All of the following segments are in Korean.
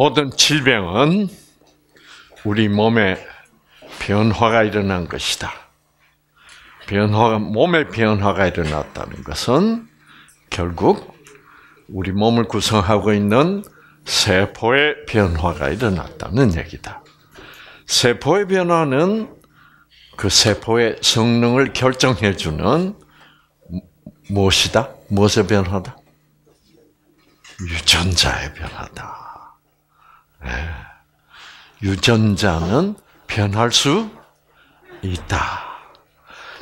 모든 질병은 우리 몸에 변화가 일어난 것이다. 변화, 몸의 변화가 일어났다는 것은 결국 우리 몸을 구성하고 있는 세포의 변화가 일어났다는 얘기다. 세포의 변화는 그 세포의 성능을 결정해주는 무엇이다? 무엇의 변화다? 유전자의 변화다. 예. 유전자는 변할 수 있다.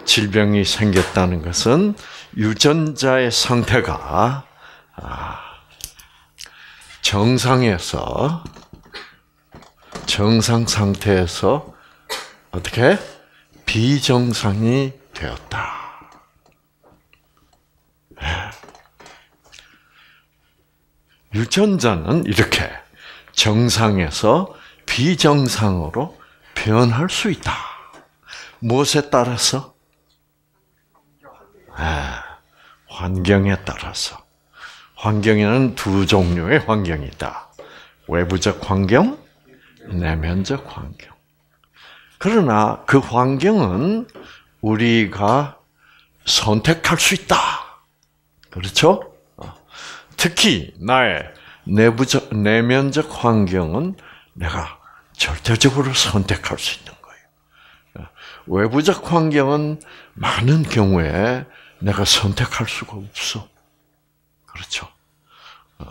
질병이 생겼다는 것은 유전자의 상태가 아, 정상에서 정상 상태에서 어떻게 비정상이 되었다. 예. 유전자는 이렇게 정상에서 비정상으로 변할 수 있다. 무엇에 따라서? 아, 환경에 따라서. 환경에는 두 종류의 환경이 있다. 외부적 환경, 내면적 환경. 그러나 그 환경은 우리가 선택할 수 있다. 그렇죠? 어. 특히 나의 내부적, 내면적 환경은 내가 절대적으로 선택할 수 있는 거예요. 외부적 환경은 많은 경우에 내가 선택할 수가 없어. 그렇죠. 어,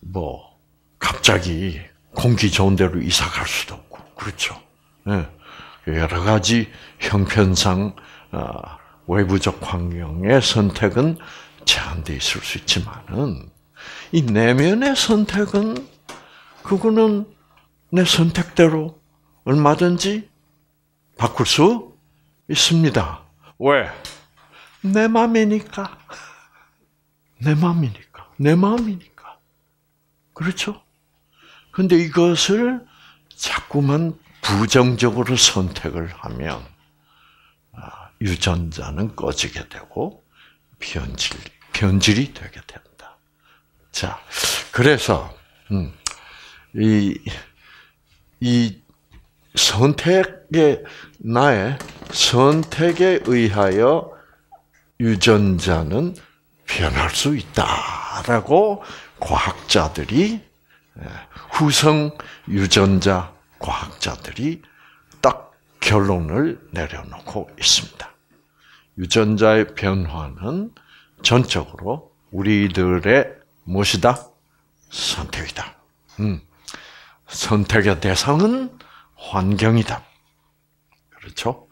뭐, 갑자기 공기 좋은 데로 이사 갈 수도 없고, 그렇죠. 예, 여러 가지 형편상, 어, 외부적 환경의 선택은 제한되 있을 수 있지만은, 이 내면의 선택은 그거는 내 선택대로 얼마든지 바꿀 수 있습니다. 왜? 내 마음이니까. 내 마음이니까. 내 마음이니까. 그렇죠? 근데 이것을 자꾸만 부정적으로 선택을 하면 아, 유전자는 꺼지게 되고 변질, 변질이 되게 된다. 자, 그래서 음, 이, 이 선택의 나의 선택에 의하여 유전자는 변할 수 있다라고 과학자들이 예, 후성 유전자 과학자들이 딱 결론을 내려놓고 있습니다. 유전자의 변화는 전적으로 우리들의 무엇이다? 선택이다. 음. 선택의 대상은 환경이다. 그렇죠?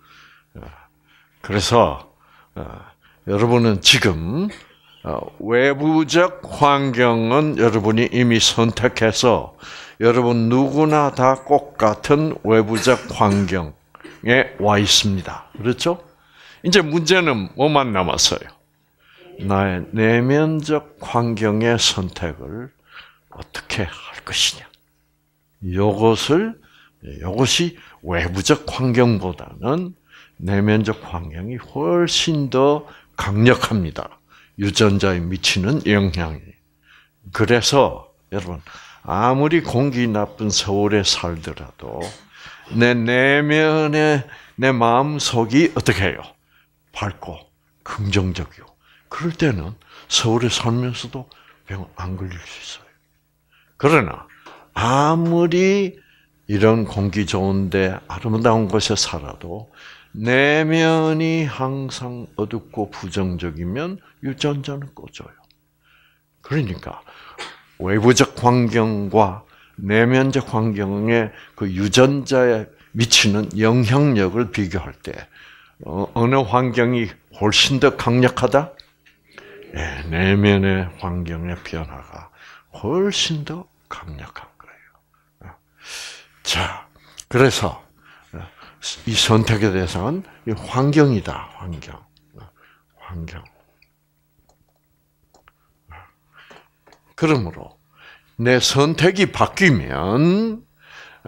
어, 그래서 어, 여러분은 지금 어, 외부적 환경은 여러분이 이미 선택해서 여러분 누구나 다 꼭 같은 외부적 환경에 와 있습니다. 그렇죠? 이제 문제는 뭐만 남았어요? 나의 내면적 환경의 선택을 어떻게 할 것이냐. 요것을 요것이 외부적 환경보다는 내면적 환경이 훨씬 더 강력합니다. 유전자에 미치는 영향이. 그래서 여러분 아무리 공기 나쁜 서울에 살더라도 내 내면의 내 마음 속이 어떻게 해요? 밝고 긍정적이요. 그럴 때는 서울에 살면서도 병 안 걸릴 수 있어요. 그러나 아무리 이런 공기 좋은데 아름다운 곳에 살아도 내면이 항상 어둡고 부정적이면 유전자는 꺼져요. 그러니까 외부적 환경과 내면적 환경에 그 유전자에 미치는 영향력을 비교할 때 어, 어느 환경이 훨씬 더 강력하다? 예, 내면의 환경의 변화가 훨씬 더 강력한 거예요. 예. 자, 그래서 예, 이 선택의 대상은 환경이다. 환경, 환경. 그러므로 내 선택이 바뀌면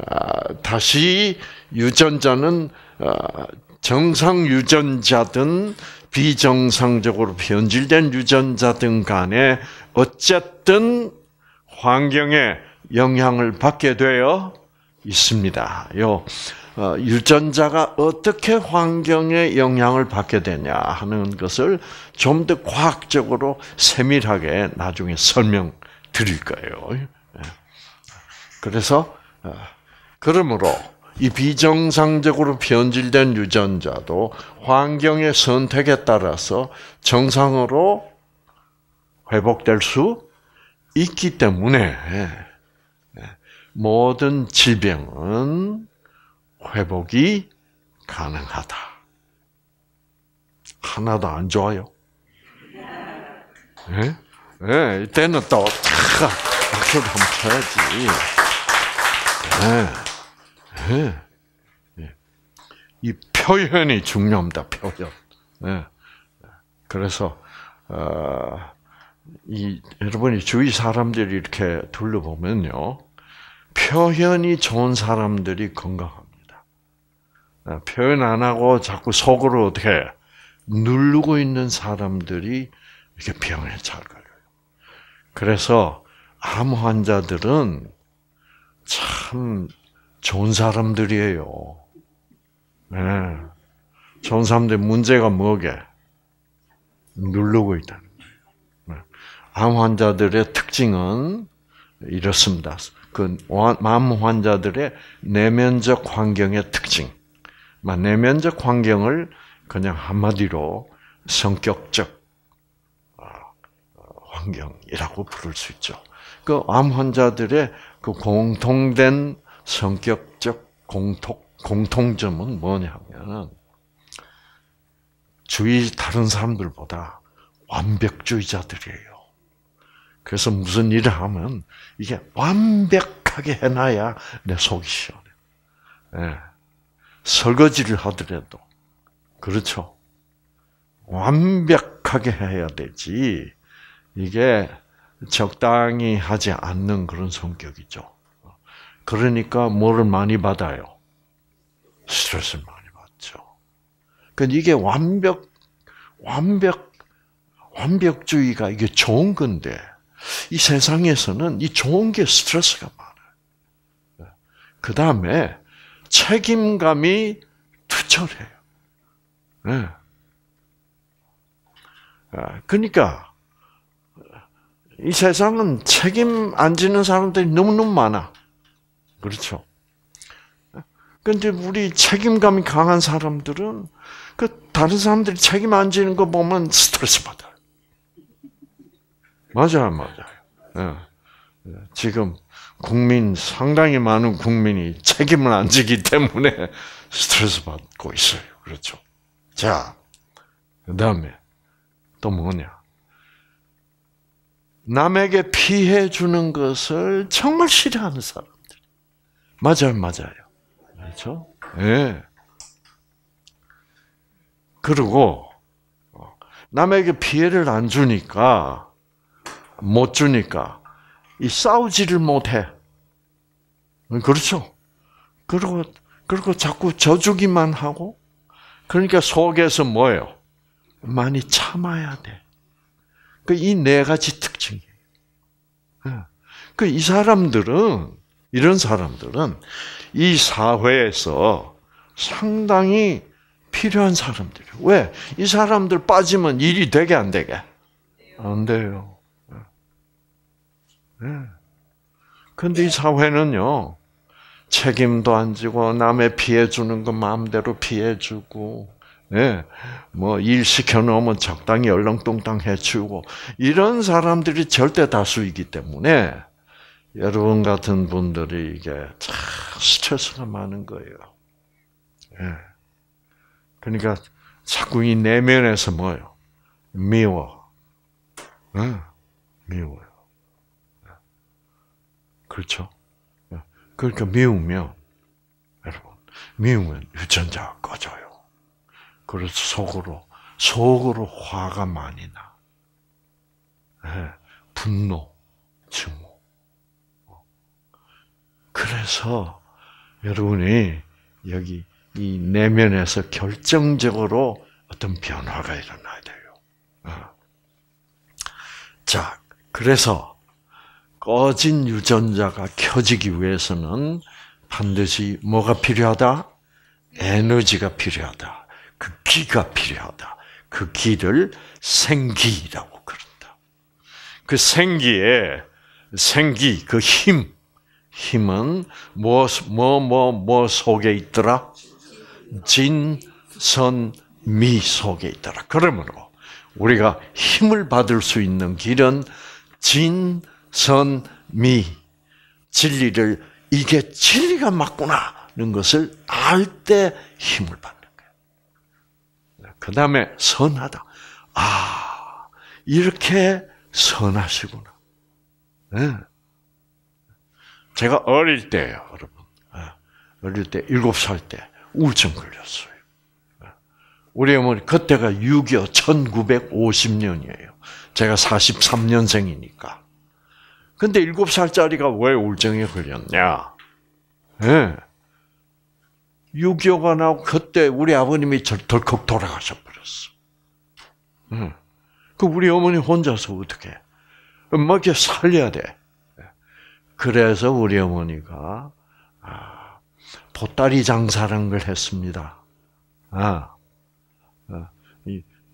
아, 다시 유전자는 아, 정상 유전자든 비정상적으로 변질된 유전자등 간에 어쨌든 환경에 영향을 받게 되어 있습니다. 요 어, 유전자가 어떻게 환경에 영향을 받게 되냐 하는 것을 좀 더 과학적으로 세밀하게 나중에 설명 드릴 거예요. 예. 그래서 어, 그러므로 이 비정상적으로 변질된 유전자도 환경의 선택에 따라서 정상으로 회복될 수 있기 때문에 네, 모든 질병은 회복이 가능하다. 하나도 안 좋아요. 예? 예, 이때는 또, 탁, 박수 한번 쳐야지. 예. 네. 예. 이 표현이 중요합니다. 표현. 네. 그래서 어, 이 여러분이 주위 사람들이 이렇게 둘러보면요, 표현이 좋은 사람들이 건강합니다. 아, 표현 안 하고 자꾸 속으로 어떻게 누르고 있는 사람들이 이렇게 병에 잘 걸려요. 그래서 암 환자들은 참 좋은 사람들이에요. 네. 좋은 사람들 문제가 뭐게? 누르고 있다는 거예요. 예. 암 환자들의 특징은 이렇습니다. 그암 환자들의 내면적 환경의 특징. 내면적 환경을 그냥 한마디로 성격적 어, 어, 환경이라고 부를 수 있죠. 그 암 환자들의 그 공통된 성격적 공통, 공통점은 뭐냐면은 주위 다른 사람들보다 완벽주의자들이에요. 그래서 무슨 일을 하면 이게 완벽하게 해놔야 내 속이 시원해. 예. 설거지를 하더라도 그렇죠. 완벽하게 해야 되지. 이게 적당히 하지 않는 그런 성격이죠. 그러니까 뭐를 많이 받아요? 스트레스를 많이 받죠. 그그 그러니까 이게 완벽, 완벽, 완벽주의가 이게 좋은 건데, 이 세상에서는 이 좋은 게 스트레스가 많아요. 예. 그 다음에 책임감이 투철해요. 네. 그러니까 이 세상은 책임 안 지는 사람들이 너무너무 많아. 그렇죠. 근데 우리 책임감이 강한 사람들은 그 다른 사람들이 책임 안 지는 거 보면 스트레스 받아요. 맞아요, 맞아요. 예. 예. 지금 국민 상당히 많은 국민이 책임을 안 지기 때문에 스트레스 받고 있어요. 그렇죠. 자, 그다음에 또 뭐냐? 남에게 피해 주는 것을 정말 싫어하는 사람. 맞아요, 맞아요. 그렇죠? 예. 그리고 어, 남에게 피해를 안 주니까 못 주니까 이 싸우지를 못해. 그렇죠? 그리고 그리고 자꾸 져주기만 하고 그러니까 속에서 뭐예요? 많이 참아야 돼. 그이 네 가지 특징이에요. 예. 그이 사람들은 이런 사람들은 이 사회에서 상당히 필요한 사람들이 왜? 이 사람들 빠지면 일이 되게 안 되게? 안 돼요. 그근데이 예. 예. 사회는요, 책임도 안 지고 남의 피해 주는 거 마음대로 피해 주고, 예, 뭐 일 시켜 놓으면 적당히 얼렁뚱땅 해치우고 이런 사람들이 절대 다수이기 때문에 여러분 같은 분들이 이게 참 스트레스가 많은 거예요. 예. 그러니까 자꾸 이 내면에서 뭐요? 미워. 예. 미워요. 예. 그렇죠? 예. 그러니까 미우면, 여러분, 미우면 유전자가 꺼져요. 그래서 속으로, 속으로 화가 많이 나. 예. 분노, 증오. 그래서 여러분이 여기 이 내면에서 결정적으로 어떤 변화가 일어나야 돼요. 어. 자, 그래서 꺼진 유전자가 켜지기 위해서는 반드시 뭐가 필요하다? 에너지가 필요하다. 그 기가 필요하다. 그 기를 생기라고 그런다. 그 생기에 생기, 그 힘, 힘은 뭐뭐뭐뭐 뭐, 뭐, 뭐 속에 있더라? 진선미 속에 있더라. 그러므로 우리가 힘을 받을 수 있는 길은 진선미 진리를 이게 진리가 맞구나는 것을 알 때 힘을 받는 거예그 다음에 선하다. 아 이렇게 선하시구나. 네. 제가 어릴 때예요, 여러분. 예, 어릴 때 일곱 살때 우울증 걸렸어요. 예. 우리 어머니 그때가 6.25 1950년이에요. 제가 43년생이니까. 근데 7살짜리가 왜 우울증에 걸렸냐? 예. 6.25가 나고 그때 우리 아버님이 덜컥 돌아가셔 버렸어. 응. 예. 그 우리 어머니 혼자서 어떻게? 엄마 걔 살려야 돼. 그래서 우리 어머니가 아, 보따리 장사란 걸 했습니다. 아, 아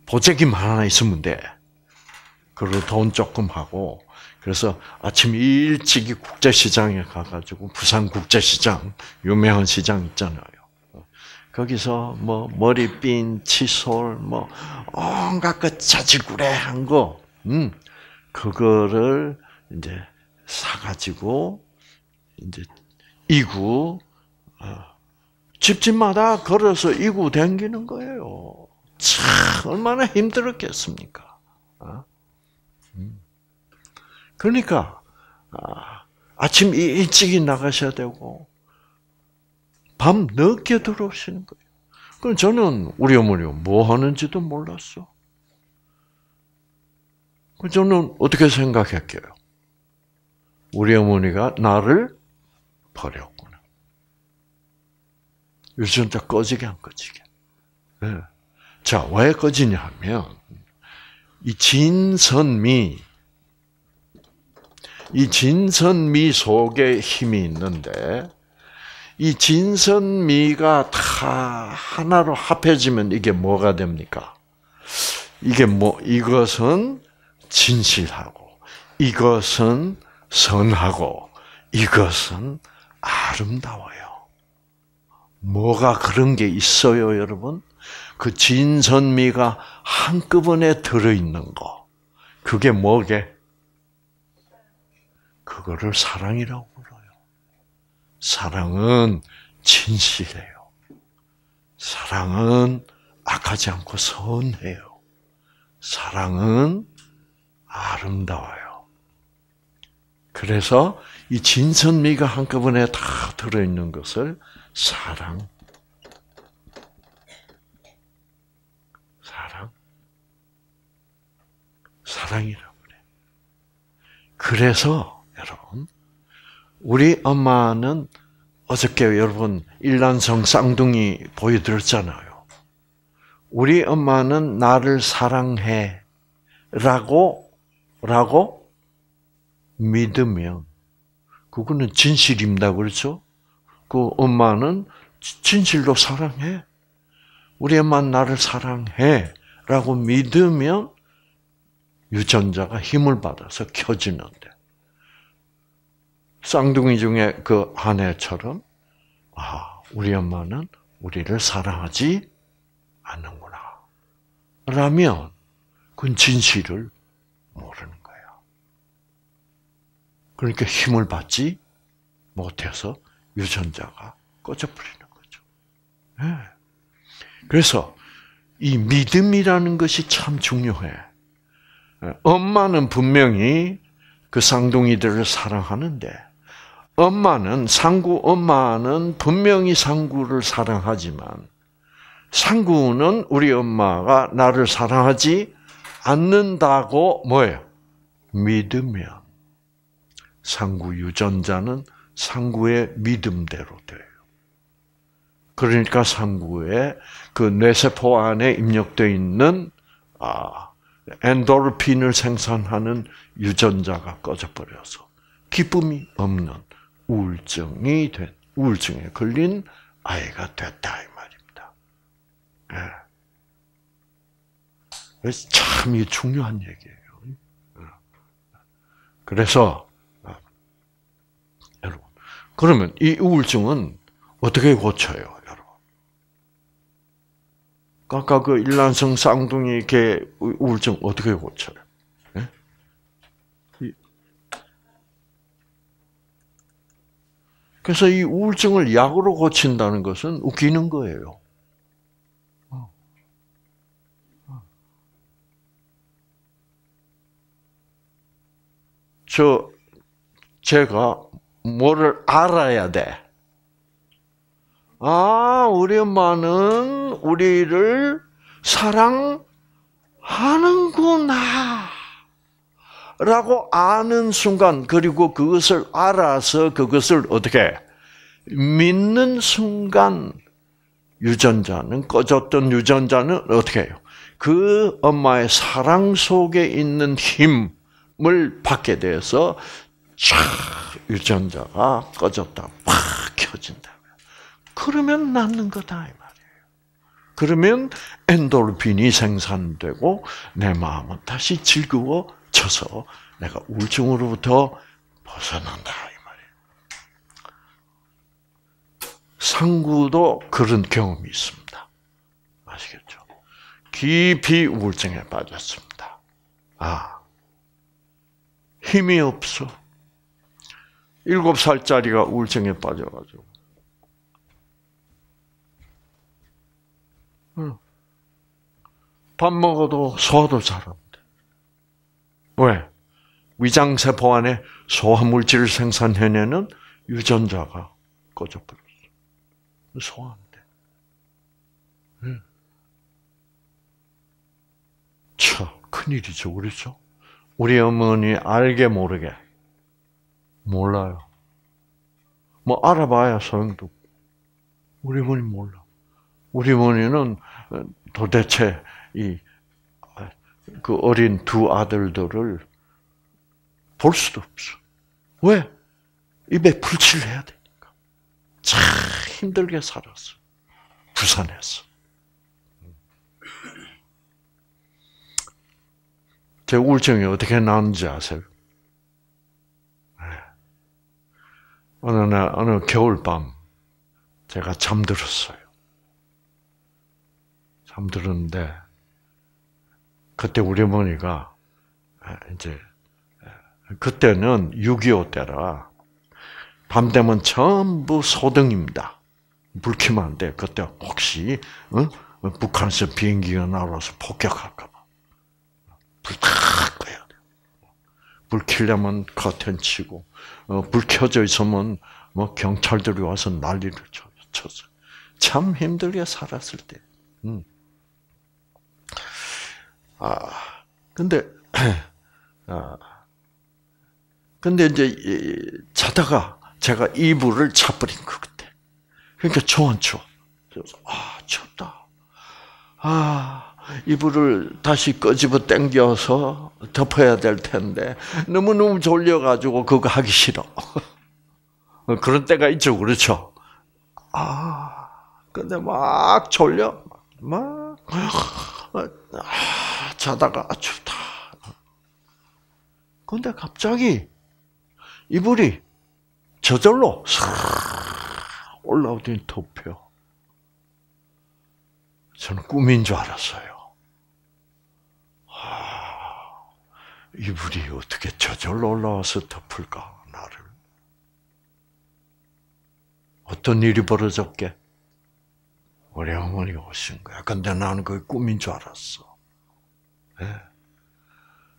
보재기만 하나 있으면 돼. 그리고 돈 조금 하고 그래서 아침 일찍이 국제시장에 가가지고 부산 국제시장 유명한 시장 있잖아요. 거기서 뭐 머리핀, 칫솔, 뭐 온갖 것 자질구레한 거, 음 그거를 이제 사가지고 이제 이구 어, 집집마다 걸어서 이구 댕기는 거예요. 참 얼마나 힘들었겠습니까? 어? 음. 그러니까 아, 아침 일찍이 나가셔야 되고 밤 늦게 들어오시는 거예요. 그럼 저는 우리 어머니가 뭐 하는지도 몰랐어. 저는 어떻게 생각했게요? 우리 어머니가 나를 버렸구나. 유전자 꺼지게 안 꺼지게. 네. 자, 왜 꺼지냐 하면, 이 진선미, 이 진선미 속에 힘이 있는데, 이 진선미가 다 하나로 합해지면 이게 뭐가 됩니까? 이게 뭐, 이것은 진실하고, 이것은 선하고 이것은 아름다워요. 뭐가 그런 게 있어요, 여러분? 그 진선미가 한꺼번에 들어있는 거. 그게 뭐게? 그거를 사랑이라고 불러요. 사랑은 진실해요. 사랑은 악하지 않고 선해요. 사랑은 아름다워요. 그래서 이 진선미가 한꺼번에 다 들어있는 것을 사랑. 사랑. 사랑이라고 그래. 그래서, 여러분, 우리 엄마는 어저께 여러분 일란성 쌍둥이 보여드렸잖아요. 우리 엄마는 나를 사랑해. 라고, 라고 믿으면 그거는 진실입니다. 그렇죠? 그 엄마는 진실로 사랑해. 우리 엄마는 나를 사랑해. 라고 믿으면 유전자가 힘을 받아서 켜지는데. 쌍둥이 중에 그 아내처럼, 아, 우리 엄마는 우리를 사랑하지 않는구나. 라면, 그건 진실을 모르는 그러니까 힘을 받지 못해서 유전자가 꺼져버리는 거죠. 네. 그래서 이 믿음이라는 것이 참 중요해. 예. 엄마는 분명히 그 쌍둥이들을 사랑하는데 엄마는 상구 엄마는 분명히 상구를 사랑하지만 상구는 우리 엄마가 나를 사랑하지 않는다고 뭐예요? 믿으면 상구 유전자는 상구의 믿음대로 돼요. 그러니까 상구에 그 뇌세포 안에 입력되어 있는 아, 엔도르핀을 생산하는 유전자가 꺼져버려서 기쁨이 없는 우울증이 된 우울증에 걸린 아이가 됐다 이 말입니다. 네. 참 중요한 얘기예요. 예. 그래서 그러면 이 우울증은 어떻게 고쳐요, 여러분? 아까 그 일란성 쌍둥이 개 우울증 어떻게 고쳐요? 예? 그래서 이 우울증을 약으로 고친다는 것은 웃기는 거예요. 저, 제가 뭐를 알아야 돼. 아, 우리 엄마는 우리를 사랑하는구나. 라고 아는 순간, 그리고 그것을 알아서 그것을 어떻게 믿는 순간, 유전자는, 꺼졌던 유전자는 어떻게 해요? 그 엄마의 사랑 속에 있는 힘을 받게 돼서 촥 유전자가 꺼졌다. 확 켜진다. 그러면 낫는 거다 이 말이에요. 그러면 엔돌핀이 생산되고 내 마음은 다시 즐거워져서 내가 우울증으로부터 벗어난다 이 말이에요. 상구도 그런 경험이 있습니다. 아시겠죠? 깊이 우울증에 빠졌습니다. 아, 힘이 없어. 일곱 살짜리가 우울증에 빠져가지고. 밥 먹어도 소화도 잘합니 왜? 위장세포 안에 소화물질 생산해내는 유전자가 꺼져버렸어. 소화 안 돼. 응. 큰일이죠, 그렇죠? 우리 어머니 알게 모르게 몰라요. 뭐 알아봐야 성도. 우리 어머니 몰라. 우리 어머니는 도대체 이 그 어린 두 아들들을 볼 수도 없어. 왜? 입에 불칠 해야 되니까. 참 힘들게 살았어. 부산에서. 제 우울증이 어떻게 나는지 아세요? 어느 날 어느 겨울밤 제가 잠들었어요. 잠들었는데 그때 우리 어머니가 아, 이제 아, 그때는 6.25 때라 밤 되면 전부 소등입니다. 불키만안 돼. 그때 혹시 응? 북한에서 비행기가 날아서 폭격할까 봐. 불탁 거야. 불 켜려면 커튼 치고, 어, 불 켜져 있으면 뭐 경찰들이 와서 난리를 쳐서 참 힘들게 살았을 때. 음. 아, 근데, 아, 근데 이제 자다가 제가 이불을 차버린 거 그때. 그러니까 초안 추워. 아, 춥다. 아, 이불을 다시 꺼집어 당겨서 덮어야 될 텐데 너무너무 졸려가지고 그거 하기 싫어. 그런 때가 있죠, 그렇죠? 아, 근데 막 졸려, 막 아, 자다가 춥다. 근데 갑자기 이불이 저절로 올라오더니 덮여. 저는 꿈인 줄 알았어요. 이불이 어떻게 저절로 올라와서 덮을까 나를? 어떤 일이 벌어졌게? 우리 어머니가 오신 거야. 근데 나는 그게 꿈인 줄 알았어. 예. 네.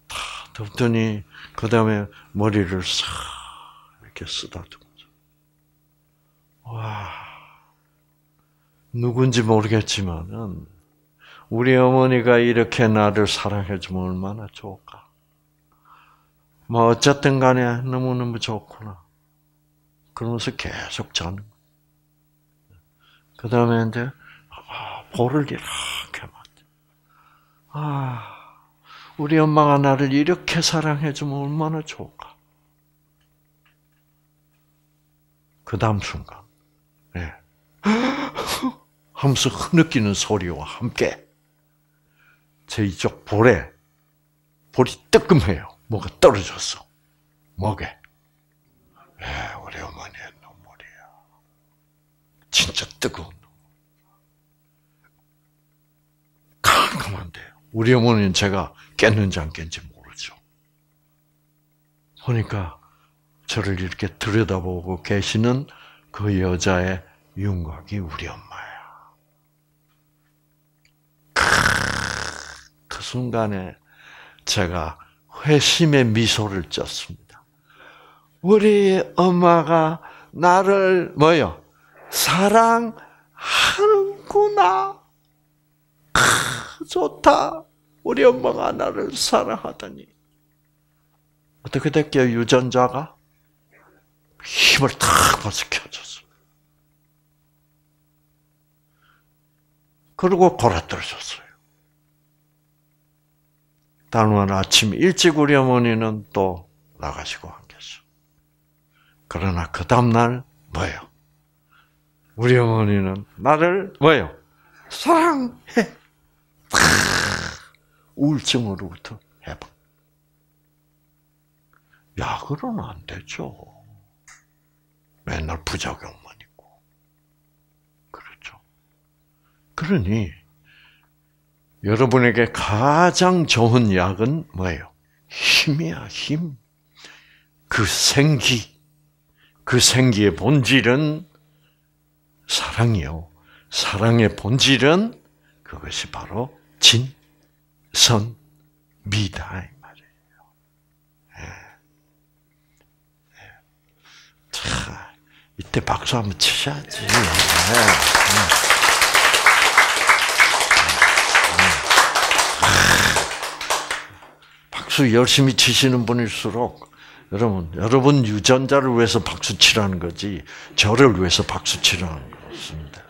다 덮더니 그 다음에 머리를 싹 이렇게 쓰다듬어서 와 누군지 모르겠지만은 우리 어머니가 이렇게 나를 사랑해주면 얼마나 좋을까 뭐 어쨌든 간에 너무너무 좋구나. 그러면서 계속 자는 그 다음에 이제 아, 볼을 이렇게 만 아, 우리 엄마가 나를 이렇게 사랑해주면 얼마나 좋을까. 그 다음 순간, 예. 하면서 흐느끼는 소리와 함께 제 이쪽 볼에 볼이 뜨끔해요. 뭐가 떨어졌어. 뭐게? 예, 우리 어머니의 눈물이야. 진짜 뜨거운 눈물. 한데요 우리 어머니는 제가 깼는지 안 깼는지 모르죠. 보니까 저를 이렇게 들여다보고 계시는 그 여자의 윤곽이 우리 엄마야. 그 순간에 제가 회심의 미소를 쪘습니다. 우리 엄마가 나를 뭐요? 사랑하는구나. 크, 좋다. 우리 엄마가 나를 사랑하다니. 어떻게 됐게요? 유전자가 힘을 탁벗겨줬어 그리고 골아떨어졌어요. 다음날 아침 일찍 우리 어머니는 또 나가시고 한 계셔. 그러나 그 다음날 뭐예요? 우리 어머니는 나를 뭐예요? 사랑해. 우울증으로부터 해방. 약으로는 안 되죠. 맨날 부작용만 있고. 그렇죠. 그러니, 여러분에게 가장 좋은 약은 뭐예요? 힘이야, 힘. 그 생기. 그 생기의 본질은 사랑이요. 사랑의 본질은 그것이 바로 진, 선, 미다 이 말이에요. 예. 예. 자, 이때 박수 한번 치셔야지. 예. 음. 박수 열심히 치시는 분일수록 여러분 여러분 유전자를 위해서 박수 치라는 거지 저를 위해서 박수 치라는 것입니다.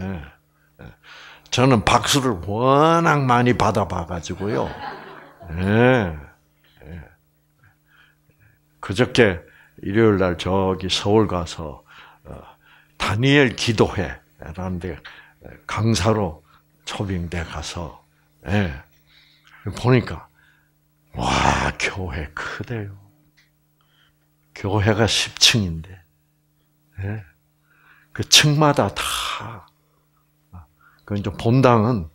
예, 예. 저는 박수를 워낙 많이 받아봐가지고요. 예. 예. 그저께 일요일 날 저기 서울 가서 어, 다니엘 기도회라는 데 강사로 초빙돼 가서 예. 보니까 와, 교회 크대요. 교회가 10층인데, 네? 예. 그 층마다 다, 그 이제 본당은,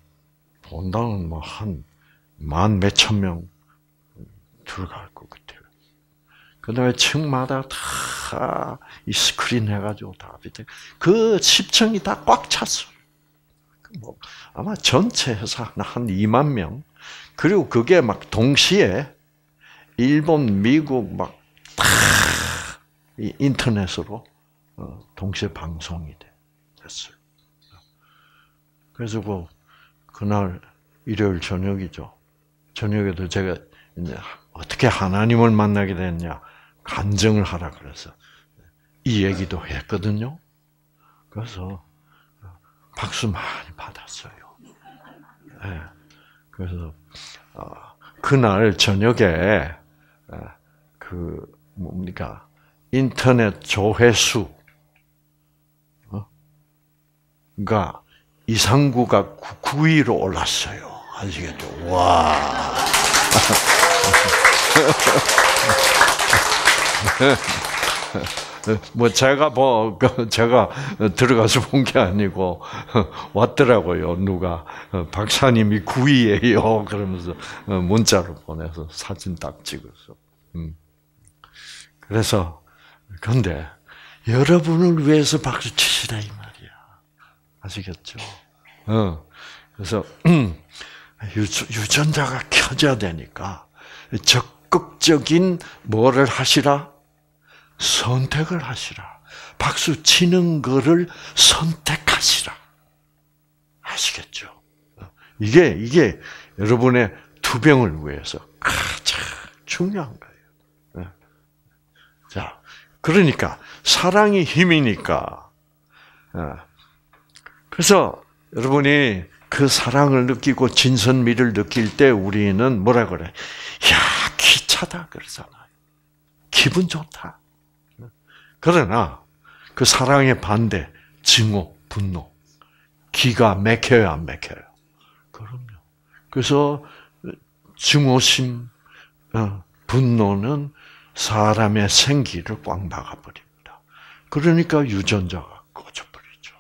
본당은 뭐 한, 만 몇천 명 들어갈 것 같아요. 그 다음에 층마다 다, 이 스크린 해가지고 다 밑에, 그 10층이 다 꽉찼어 그 뭐, 아마 전체 회사 한 2만 명, 그리고 그게 막 동시에 일본, 미국 막 다 인터넷으로 어, 동시에 방송이 됐어요. 그래서 그 그날 일요일 저녁이죠. 저녁에도 제가 이제 어떻게 하나님을 만나게 됐냐 간증을 하라 그래서 이 얘기도 했거든요. 그래서 박수 많이 받았어요. 네. 그래서 어, 그날 저녁에 어, 그 뭡니까 인터넷 조회수 어? 가 이상구가 9위로 올랐어요. 아시겠죠? 와. 네, 뭐 제가 뭐 그 제가 들어가서 본 게 아니고 왔더라고요 누가 박사님이 구이에요 그러면서 문자로 보내서 사진 딱찍어서 음. 그래서 근데 여러분을 위해서 박수 치시라 이 말이야. 아시겠죠? 어. 그래서 유전자가 켜져야 되니까 적극적인 뭐를 하시라 선택을 하시라. 박수 치는 거를 선택하시라. 아시겠죠? 이게, 이게 여러분의 투병을 위해서 가장 중요한 거예요. 네. 자, 그러니까, 사랑이 힘이니까, 네. 그래서 여러분이 그 사랑을 느끼고 진선미를 느낄 때 우리는 뭐라 그래? 야, 기차다 그러잖아요. 기분 좋다. 그러나 그 사랑의 반대, 증오, 분노, 기가 맥혀요, 안 맥혀요? 그럼요. 그래서 증오심, 어, 분노는 사람의 생기를 꽉 막아버립니다. 그러니까 유전자가 꺼져버리죠.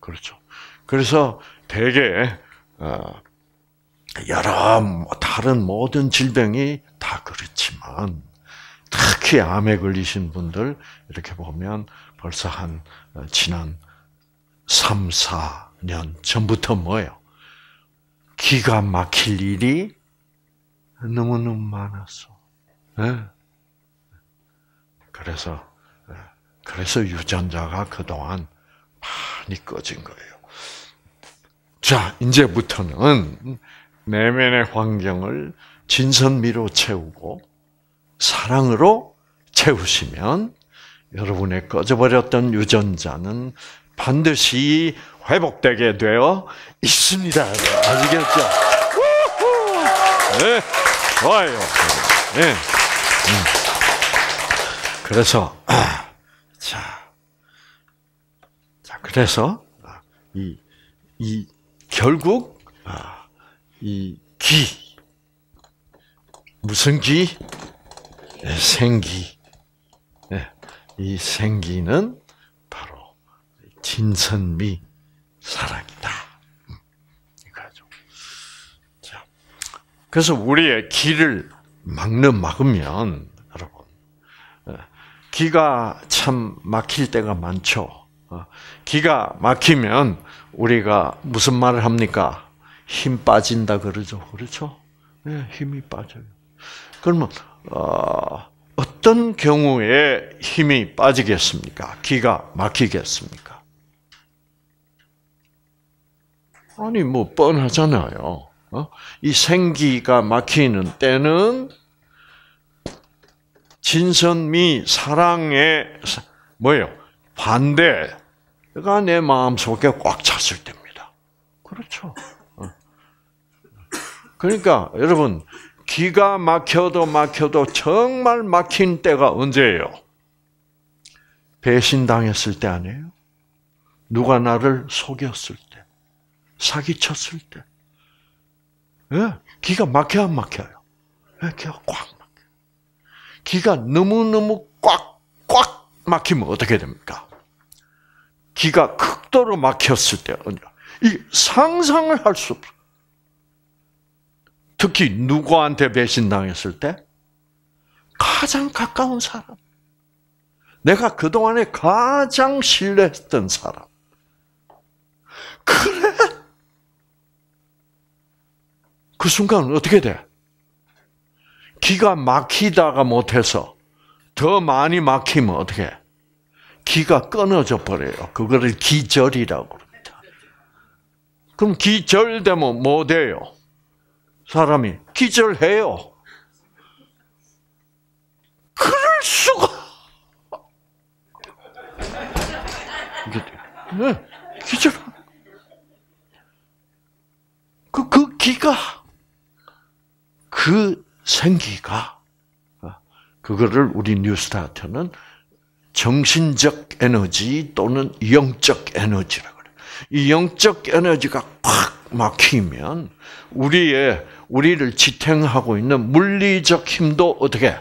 그렇죠. 그래서 대개 어, 여러 뭐 다른 모든 질병이 다 그렇지만 특히 암에 걸리신 분들 이렇게 보면 벌써 한 어, 지난 3, 4년 전부터 뭐예요? 기가 막힐 일이 너무너무 많았어. 예. 그래서 예, 그래서 유전자가 그동안 많이 꺼진 거예요. 자, 이제부터는 내면의 환경을 진선미로 채우고 사랑으로 채우시면 여러분의 꺼져버렸던 유전자는 반드시 회복되게 되어 있습니다. 아시겠죠? 네, 좋아요. 네. 음. 그래서 자, 자 그래서 이이 아, 결국 아, 이귀 무슨 귀? 예, 생기. 예, 이 생기는 바로 진선미 사랑이다. 음, 이거죠. 자, 그래서 우리의 길을 막는 막으면 여러분 예, 기가 참 막힐 때가 많죠. 어, 기가 막히면 우리가 무슨 말을 합니까? 힘 빠진다 그러죠, 그렇죠? 네, 힘이 빠져요. 그러면 어, 어떤 경우에 힘이 빠지겠습니까? 기가 막히겠습니까? 아니 뭐 뻔하잖아요. 어? 이 생기가 막히는 때는 진선미 사랑의 뭐예요? 반대가 그러니까 내 마음 속에 꽉 찼을 때입니다. 그렇죠. 어. 그러니까 여러분 기가 막혀도 막혀도 정말 막힌 때가 언제예요? 배신당했을 때 아니에요? 누가 나를 속였을 때, 사기쳤을 때. 예? 기가 막혀 안 막혀요? 예, 기가 꽉 막혀. 기가 너무너무 꽉, 꽉 막히면 어떻게 됩니까? 기가 극도로 막혔을 때, 이 상상을 할 수 없어요. 특히 누구한테 배신당했을 때? 가장 가까운 사람. 내가 그동안에 가장 신뢰했던 사람. 그래? 그 순간 어떻게 돼? 기가 막히다가 못해서 더 많이 막히면 어떻게? 기가 끊어져 버려요. 그거를 기절이라고 합니다. 그럼 기절되면 뭐 돼요? 사람이 기절해요. 그럴 수가! 네, 기절. 그, 그 기가, 그 생기가, 그거를 우리 뉴스타트는 정신적 에너지 또는 영적 에너지라고 그래요. 이 영적 에너지가 꽉 막히면 우리의 우리를 지탱하고 있는 물리적 힘도 어떻게?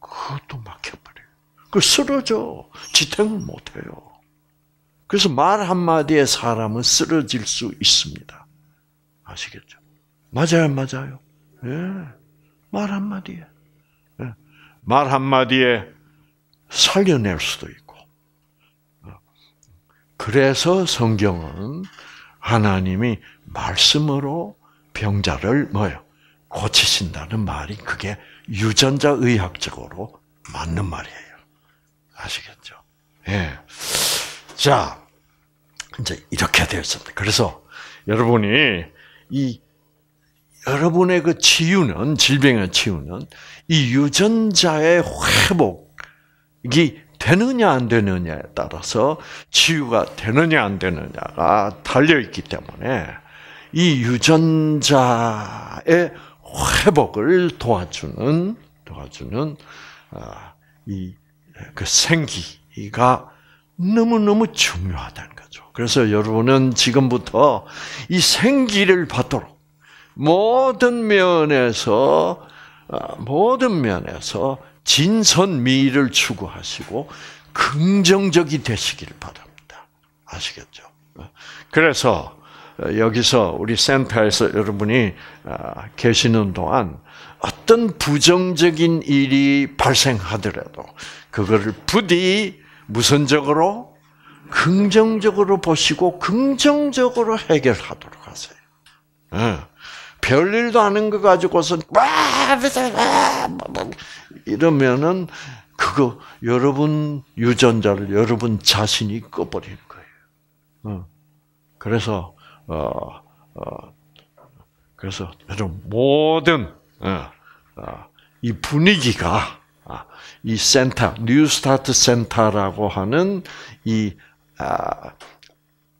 그것도 막혀버려요. 그 쓰러져. 지탱을 못해요. 그래서 말 한마디에 사람은 쓰러질 수 있습니다. 아시겠죠? 맞아요, 맞아요. 예. 말 한마디에. 예. 말 한마디에 살려낼 수도 있고. 그래서 성경은 하나님이 말씀으로 병자를 뭐요 고치신다는 말이 그게 유전자 의학적으로 맞는 말이에요. 아시겠죠? 예. 자, 이제 이렇게 되었습니다. 그래서 여러분이 이 여러분의 그 치유는 질병의 치유는 이 유전자의 회복이 되느냐 안 되느냐에 따라서 치유가 되느냐 안 되느냐가 달려 있기 때문에 이 유전자의 회복을 도와주는 도와주는 아, 이그 생기가 너무너무 중요하다는 거죠. 그래서 여러분은 지금부터 이 생기를 받도록 모든 면에서 아, 모든 면에서 진선미를 추구하시고 긍정적이 되시기를 바랍니다. 아시겠죠? 그래서 어, 여기서 우리 센터에서 여러분이 어, 계시는 동안 어떤 부정적인 일이 발생하더라도 그거를 부디 무선적으로 긍정적으로 보시고 긍정적으로 해결하도록 하세요. 네. 별일도 아닌 거 가지고서 와, 뭐, 뭐, 이러면은 그거 여러분 유전자를 여러분 자신이 꺼버리는 거예요. 그래서 어, 어, 그래서 요즘 모든 어, 어, 이 분위기가 아, 이 센터, 뉴스타트 센터라고 하는 이, 아,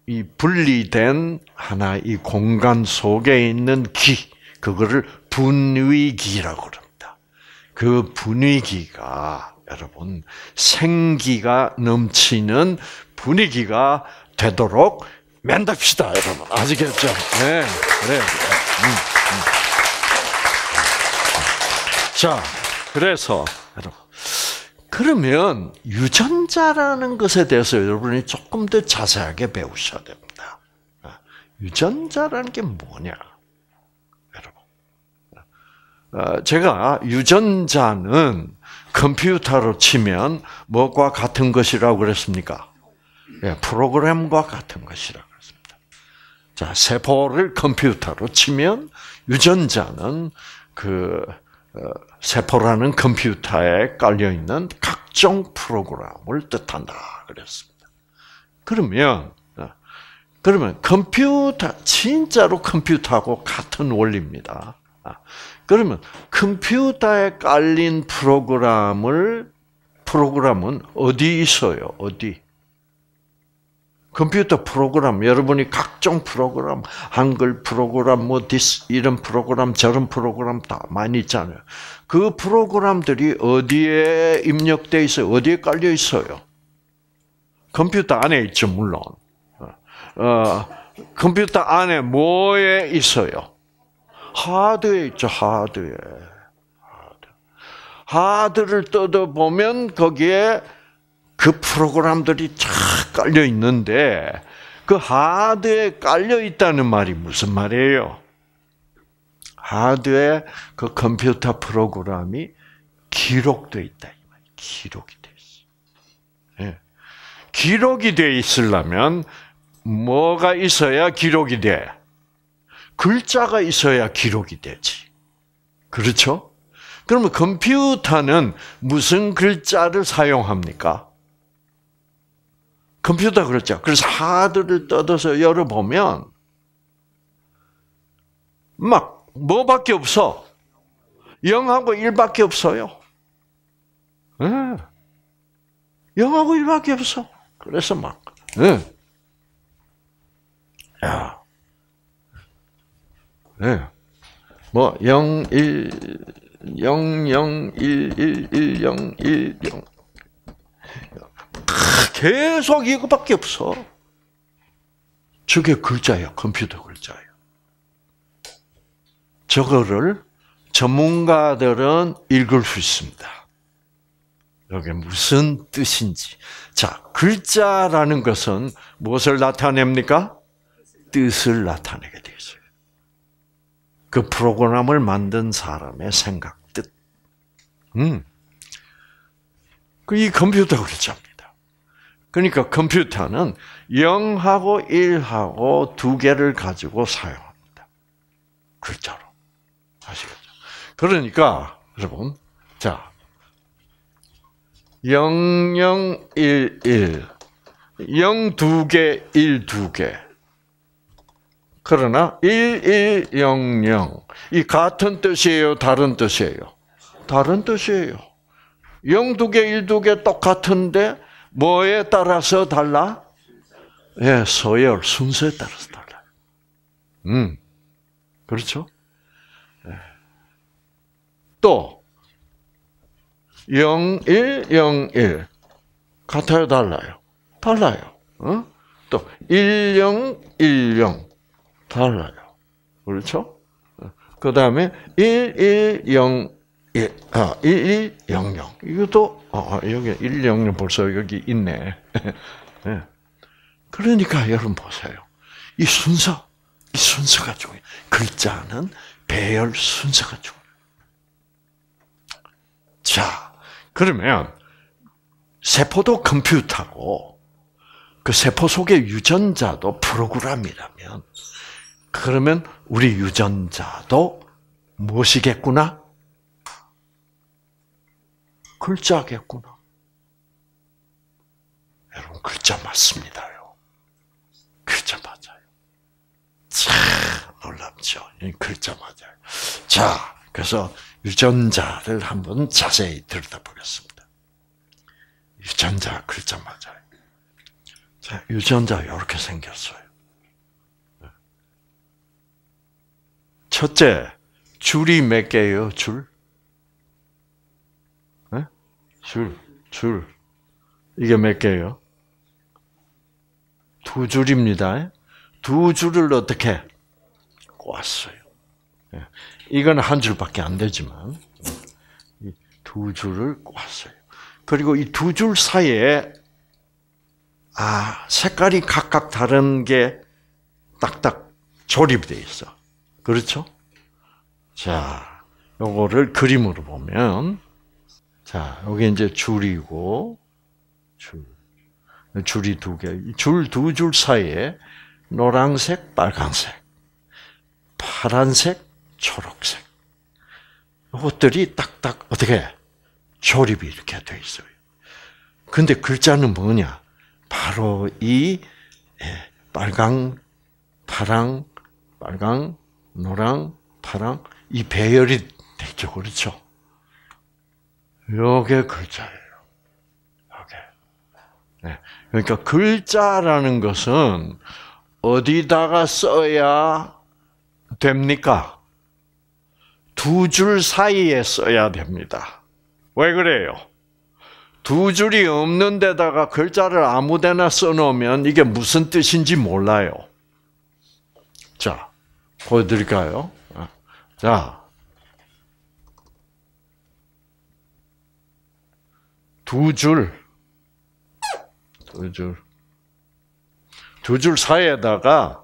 이 분리된 하나 의 공간 속에 있는 기, 그거를 분위기라고 합니다. 그 분위기가 여러분 생기가 넘치는 분위기가 되도록 맨답시다, 여러분. 아시겠죠? 네, 그래. 음, 음. 자, 그래서, 여러분. 그러면 유전자라는 것에 대해서 여러분이 조금 더 자세하게 배우셔야 됩니다. 유전자라는 게 뭐냐? 여러분. 어, 제가 유전자는 컴퓨터로 치면 뭐과 같은 것이라고 그랬습니까? 예, 프로그램과 같은 것이라고 했습니다. 자, 세포를 컴퓨터로 치면 유전자는 그 어, 세포라는 컴퓨터에 깔려 있는 각종 프로그램을 뜻한다 그랬습니다. 그러면 어, 그러면 컴퓨터 진짜로 컴퓨터하고 같은 원리입니다. 아, 그러면 컴퓨터에 깔린 프로그램을 프로그램은 어디 있어요? 어디? 컴퓨터 프로그램, 여러분이 각종 프로그램, 한글 프로그램, 뭐 디스, 이런 프로그램, 저런 프로그램 다 많이 있잖아요. 그 프로그램들이 어디에 입력돼 있어요? 어디에 깔려 있어요? 컴퓨터 안에 있죠, 물론. 어, 컴퓨터 안에 뭐에 있어요? 하드에 있죠, 하드에. 하드. 하드를 뜯어보면 거기에 그 프로그램들이 쫙 깔려 있는데 그 하드에 깔려 있다는 말이 무슨 말이에요? 하드에 그 컴퓨터 프로그램이 기록돼 있다 이 말. 기록이 돼 있어. 예. 기록이 돼 있으려면 뭐가 있어야 기록이 돼? 글자가 있어야 기록이 되지. 그렇죠? 그러면 컴퓨터는 무슨 글자를 사용합니까? 컴퓨터 그렇죠. 그래서 하드를 뜯어서 열어보면 막 뭐밖에 없어. 0하고 1밖에 없어요. 예. 0하고 1밖에 없어. 그래서 막 예. 야. 예. 뭐 0, 1, 0, 0, 1, 1, 1, 0, 1, 0. 계속 이거밖에 없어. 저게 글자예요. 컴퓨터 글자예요. 저거를 전문가들은 읽을 수 있습니다. 여기 무슨 뜻인지. 자, 글자라는 것은 무엇을 나타냅니까? 뜻을 나타내게 되어 있어요. 그 프로그램을 만든 사람의 생각, 뜻. 음. 그 이 컴퓨터 글자입니다. 그러니까 컴퓨터는 0하고 1하고 두 개를 가지고 사용합니다. 글자로. 아시겠죠? 그러니까, 여러분, 자, 0011. 0 두 개, 1 두 개. 그러나 1100. 이 같은 뜻이에요, 다른 뜻이에요? 다른 뜻이에요. 0 두 개, 1 두 개 똑같은데 뭐에 따라서 달라? 예, 소열, 순서에 따라서 달라. 음. 그렇죠? 예. 또, 0, 1, 0, 1. 같아요, 달라요? 달라요. 어? 또, 1, 0, 1, 0. 달라요. 그렇죠? 어. 그 다음에, 1, 1, 0, 예, 아, 1100. 이것도, 어, 어, 여기 100 벌써 여기 있네. 예. 그러니까 여러분 보세요. 이 순서, 이 순서가 중요 글자는 배열 순서가 중요 자, 그러면, 세포도 컴퓨터고, 그 세포 속의 유전자도 프로그램이라면, 그러면 우리 유전자도 무엇이겠구나? 글자겠구나. 여러분, 글자 맞습니다요. 글자 맞아요. 참 놀랍죠. 글자 맞아요. 자, 그래서 유전자를 한번 자세히 들여다보겠습니다. 유전자 글자 맞아요. 자, 유전자 이렇게 생겼어요. 네. 첫째, 줄이 몇 개예요? 줄? 줄, 줄. 이게 몇 개예요? 두 줄입니다. 두 줄을 어떻게 꼬았어요 예. 이건 한 줄밖에 안 되지만 두 줄을 꼬았어요 그리고 이 두 줄 사이에 아 색깔이 각각 다른 게 딱딱 조립돼 있어. 그렇죠? 자, 요거를 그림으로 보면 자, 여기 이제 줄이고, 줄. 줄이 두 개. 줄 두 줄 사이에 노란색, 빨간색, 파란색, 초록색. 이것들이 딱딱, 어떻게, 조립이 이렇게 돼 있어요. 근데 글자는 뭐냐? 바로 이 예, 빨강, 파랑, 빨강, 노랑, 파랑 이 배열이 되죠. 그렇죠? 요게 글자예요. 요게. 네. 그러니까 글자라는 것은 어디다가 써야 됩니까? 두 줄 사이에 써야 됩니다. 왜 그래요? 두 줄이 없는 데다가 글자를 아무 데나 써놓으면 이게 무슨 뜻인지 몰라요. 자, 보여드릴까요? 자, 두 줄, 두 줄, 두 줄 사이에다가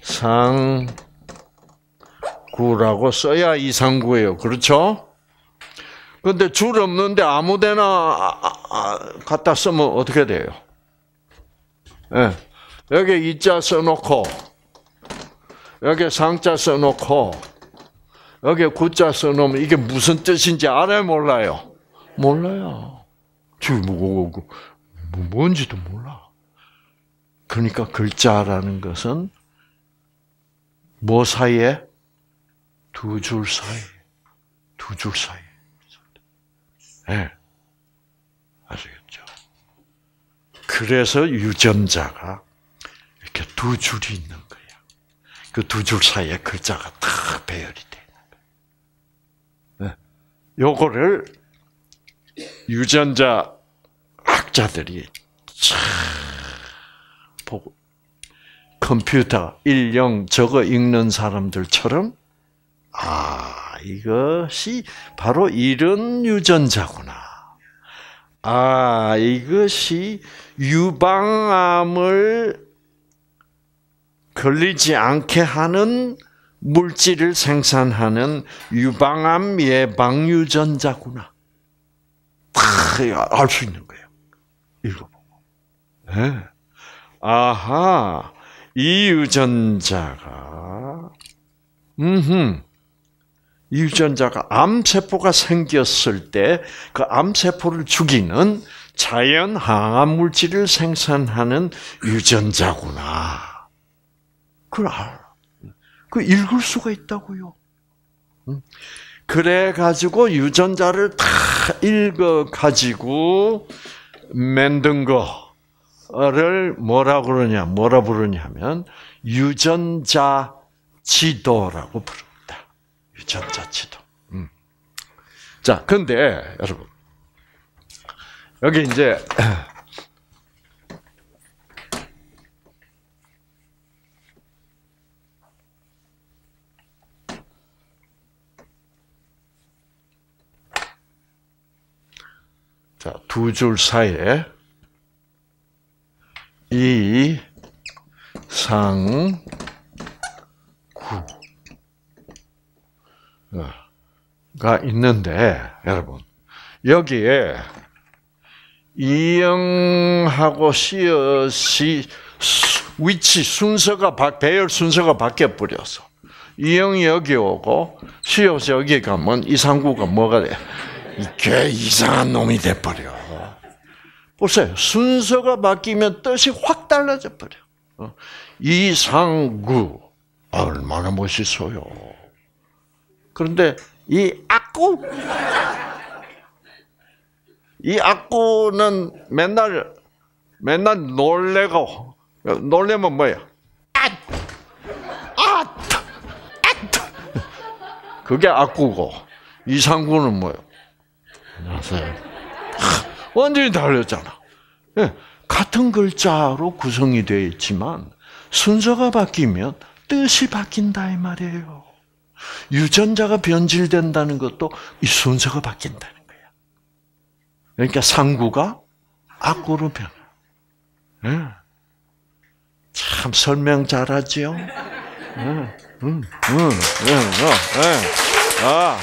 이상구라고 써야 이상구예요. 그렇죠? 그런데줄 없는데 아무 데나 아, 아, 아, 갖다 쓰면 어떻게 돼요? 네. 여기 이자 써놓고, 여기 상자 써놓고, 여기 구자 써놓으면 이게 무슨 뜻인지 알아요, 몰라요? 몰라요. 지금 뭐, 뭐, 뭐, 뭔지도 몰라. 그러니까 글자라는 것은 뭐 사이에? 두 줄 사이. 두 줄 사이. 예. 네. 아시겠죠? 그래서 유전자가 이렇게 두 줄이 있는 거야. 그 두 줄 사이에 글자가 탁 배열이 돼. 요거를 유전자 학자들이 보고 컴퓨터 일령 저거 읽는 사람들처럼 아 이것이 바로 이런 유전자구나. 아 이것이 유방암을 걸리지 않게 하는 물질을 생산하는 유방암 예방 유전자구나. 다알수 있는 거예요. 읽어보고. 네. 예. 아하, 이 유전자가, 음, 이 유전자가 암세포가 생겼을 때 그 암세포를 죽이는 자연 항암 물질을 생산하는 유전자구나. 그걸 알아. 그 읽을 수가 있다고요. 음. 그래 가지고 유전자를 다 읽어 가지고 만든 거를 뭐라 그러냐? 뭐라 부르냐면 유전자 지도라고 부릅니다. 유전자 지도. 음. 자, 근데 여러분 여기 이제 자, 두 줄 사이에 이, 상, 구. 가 있는데, 여러분. 여기에 이영하고 씨옷이 위치 순서가 배열 순서가 바뀌어 버려서 이영이 여기 오고 씨옷이 여기 가면 이상구가 뭐가 돼? 이게 이상한 놈이 돼버려. 보세요. 순서가 바뀌면 뜻이 확 달라져 버려. 어? 이상구. 얼마나 멋있어요. 그런데 이 악구. 이 악구는 맨날, 맨날 놀래고, 놀래면 뭐야? 앗! 앗! 앗! 그게 악구고, 이상구는 뭐예요? 아세요? 완전히 달렸잖아. 예, 같은 글자로 구성이 되어 있지만 순서가 바뀌면 뜻이 바뀐다 이 말이에요. 유전자가 변질된다는 것도 이 순서가 바뀐다는 거야. 그러니까 상구가 악구로 변해. 네. 참 설명 잘하지요. 응, 응, 응, 응, 응, 아,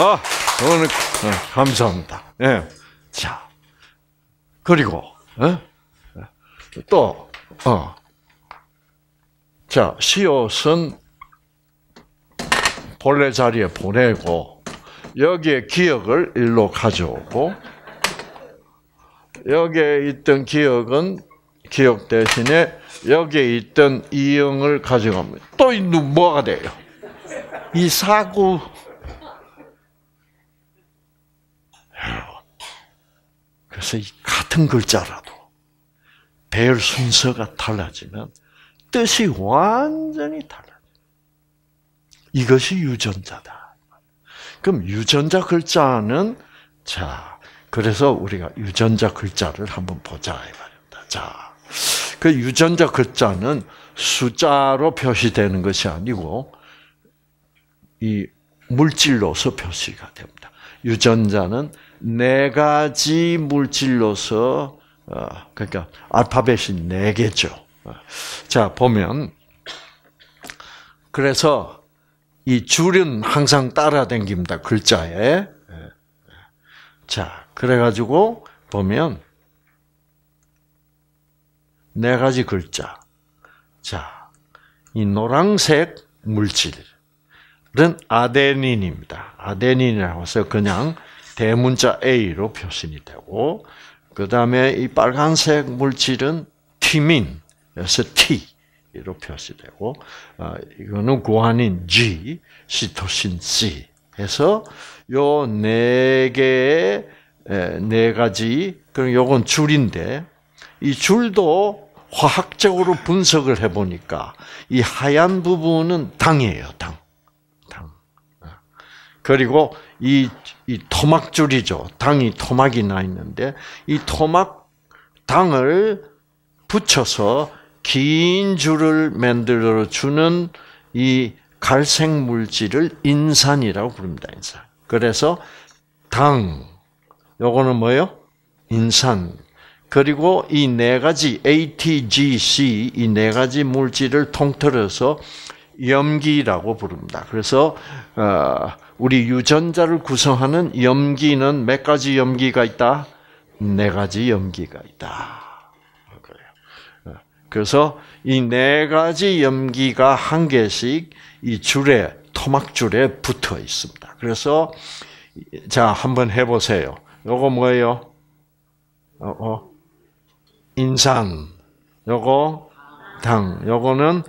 아. 오늘 네, 어, 감사합니다. 예. 네. 자 그리고 네? 또 어. 자 시옷은 본래 자리에 보내고 여기에 기억을 일로 가져오고 여기에 있던 기억은 기억 대신에 여기에 있던 이응을 가져갑니다. 또 있는 뭐, 뭐가 돼요? 이 사구 그래서 같은 글자라도 배열 순서가 달라지면 뜻이 완전히 달라져. 이것이 유전자다. 그럼 유전자 글자는 자 그래서 우리가 유전자 글자를 한번 보자 이 말입니다. 자. 그 유전자 글자는 숫자로 표시되는 것이 아니고 이 물질로서 표시가 됩니다. 유전자는 네 가지 물질로서 어, 그러니까 알파벳이 네 개죠. 어, 자 보면 그래서 이 줄은 항상 따라댕깁니다 글자에. 예. 자 그래가지고 보면 네 가지 글자. 자, 이 노란색 물질은 아데닌입니다. 아데닌이라고 해서 그냥 대문자 A로 표시이 되고 그 다음에 이 빨간색 물질은 티민에서 T로 표시되고 어, 이거는 구아닌 G, 시토신 C 해서 요 네 개의 네 가지 그럼 요건 줄인데 이 줄도 화학적으로 분석을 해보니까 이 하얀 부분은 당이에요, 당. 그리고 이, 이 토막줄이죠. 당이 토막이 나 있는데 이 토막 당을 붙여서 긴 줄을 만들어 주는 이 갈색 물질을 인산이라고 부릅니다. 인산. 그래서 당 요거는 뭐예요? 인산. 그리고 이 네 가지 ATGC 이 네 가지 물질을 통틀어서 염기라고 부릅니다. 그래서 어 우리 유전자를 구성하는 염기는 몇 가지 염기가 있다? 네 가지 염기가 있다. 그래서 이 네 가지 염기가 한 개씩 이 줄에 토막줄에 붙어 있습니다. 그래서 자 한번 해보세요. 요거 뭐예요? 어, 어. 인산. 요거 당. 요거는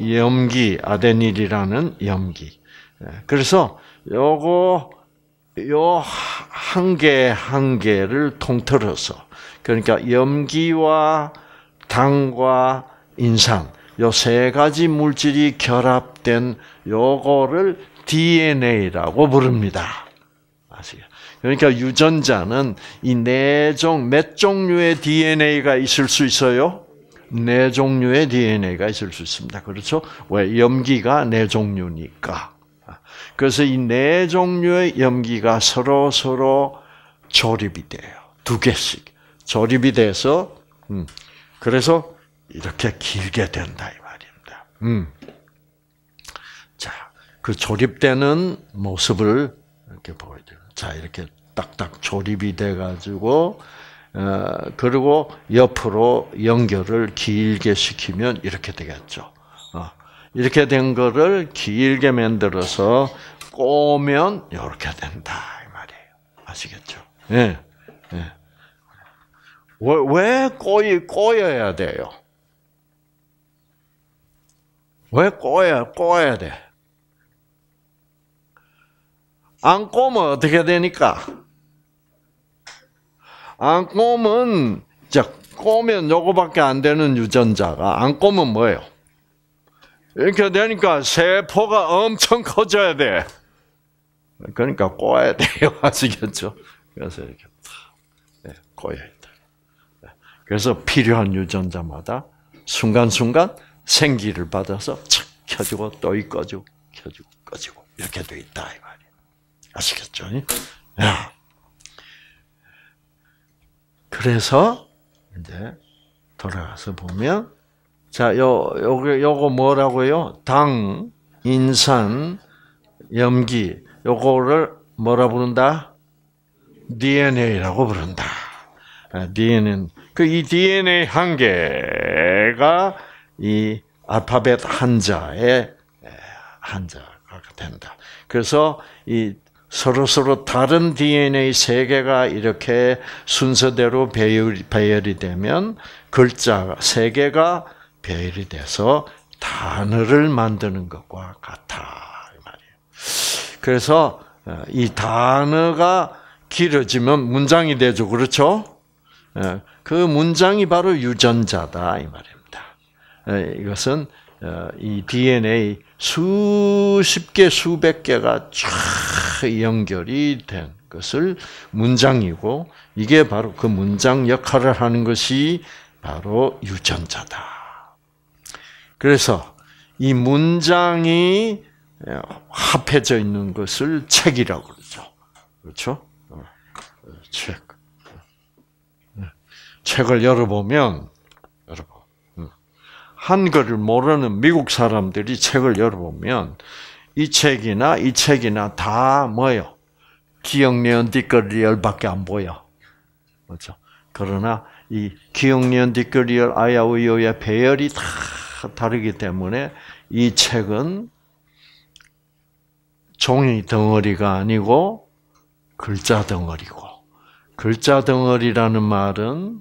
염기 아데닐이라는 염기. 예, 그래서 요거 요 한 개 한 개를 통틀어서 그러니까 염기와 당과 인산 요 세 가지 물질이 결합된 요거를 DNA라고 부릅니다. 아시요? 그러니까 유전자는 이네종몇 종류의 DNA가 있을 수 있어요? 네 종류의 DNA가 있을 수 있습니다. 그렇죠? 왜 염기가 네 종류니까. 그래서 이 네 종류의 염기가 서로 서로 조립이 돼요. 두 개씩 조립이 돼서 음. 그래서 이렇게 길게 된다 이 말입니다. 음. 자, 그 조립되는 모습을 이렇게 보여줘요. 드 자, 이렇게 딱딱 조립이 돼 가지고 어, 그리고 옆으로 연결을 길게 시키면 이렇게 되겠죠. 이렇게 된 거를 길게 만들어서 꼬면 이렇게 된다 이 말이에요. 아시겠죠? 예. 예. 왜, 꼬이 꼬여야 돼요? 왜 꼬여 꼬야 돼? 안 꼬면 어떻게 되니까? 안 꼬면 자 꼬면 요거밖에 안 되는 유전자가 안 꼬면 뭐예요? 이렇게 되니까 세포가 엄청 커져야 돼. 그러니까 꼬아야 돼요. 아시겠죠? 그래서 이렇게 탁 네, 꼬여야 돼. 네. 그래서 필요한 유전자마다 순간순간 생기를 받아서 착 켜지고 또 꺼지고 켜지고 꺼지고 이렇게 돼 있다 이말이에 아시겠죠? 야. 그래서 이제 돌아가서 보면 자, 요, 요거, 요거 뭐라고요? 당, 인산, 염기. 요거를 뭐라 부른다? DNA라고 부른다. 아, DNA는, 그 이 DNA 한 개가 이 알파벳 한자의 한자가 된다. 그래서 이 서로 서로 다른 DNA 세 개가 이렇게 순서대로 배열, 배열이 되면 글자 세 개가 배열이 돼서 단어를 만드는 것과 같아 말이에요. 그래서 어, 이 단어가 길어지면 문장이 되죠, 그렇죠? 어, 그 문장이 바로 유전자다 이 말입니다. 어, 이것은 이 DNA 수십 개, 수백 개가 쫙 연결이 된 것을 문장이고 이게 바로 그 문장 역할을 하는 것이 바로 유전자다. 그래서 이 문장이 합해져 있는 것을 책이라고 그러죠. 그렇죠? 어, 어, 책. 네. 책을 열어보면, 여러분, 음. 한글을 모르는 미국 사람들이 책을 열어보면, 이 책이나 이 책이나 다 뭐요? 기억니 뒷거리열밖에 안 보여. 그렇죠? 그러나 이기억니 뒷거리열 아야우요의 배열이 다 다르기 때문에 이 책은 종이 덩어리가 아니고 글자 덩어리고 글자 덩어리라는 말은